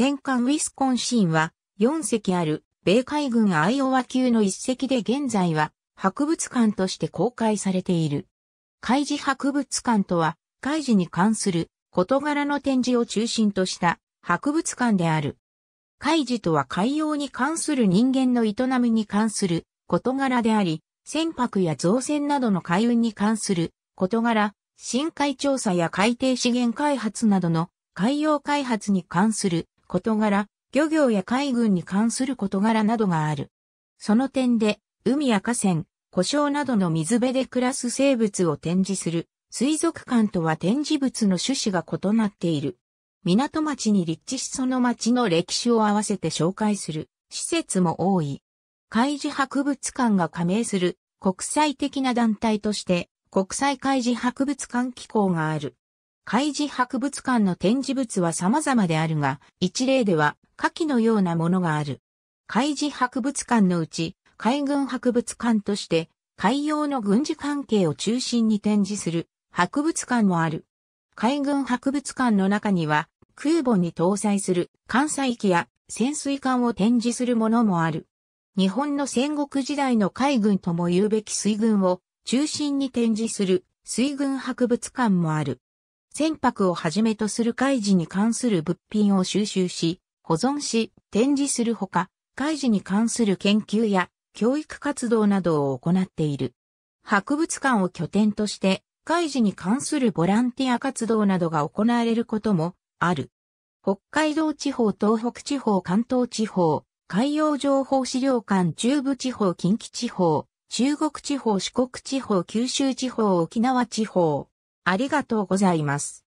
戦艦ウィスコンシンは4隻ある米海軍アイオワ級の1隻で現在は博物館として公開されている。海事博物館とは海事に関する事柄の展示を中心とした博物館である。海事とは海洋に関する人間の営みに関する事柄であり、船舶や造船などの海運に関する事柄、深海調査や海底資源開発などの海洋開発に関する事柄、漁業や海軍に関する事柄などがある。その点で、海や河川、湖沼などの水辺で暮らす生物を展示する、水族館とは展示物の趣旨が異なっている。港町に立地しその町の歴史を合わせて紹介する施設も多い。海事博物館が加盟する国際的な団体として国際海事博物館機構がある。海事博物館の展示物は様々であるが、一例では、下記のようなものがある。海事博物館のうち、海軍博物館として、海洋の軍事関係を中心に展示する博物館もある。海軍博物館の中には、空母に搭載する艦載機や潜水艦を展示するものもある。日本の戦国時代の海軍とも言うべき水軍を中心に展示する水軍博物館もある。船舶をはじめとする海事に関する物品を収集し、保存し、展示するほか、海事に関する研究や教育活動などを行っている。博物館を拠点として、海事に関するボランティア活動などが行われることもある。北海道地方、東北地方、関東地方、海洋情報資料館、中部地方、近畿地方、中国地方、四国地方、九州地方、沖縄地方、ありがとうございます。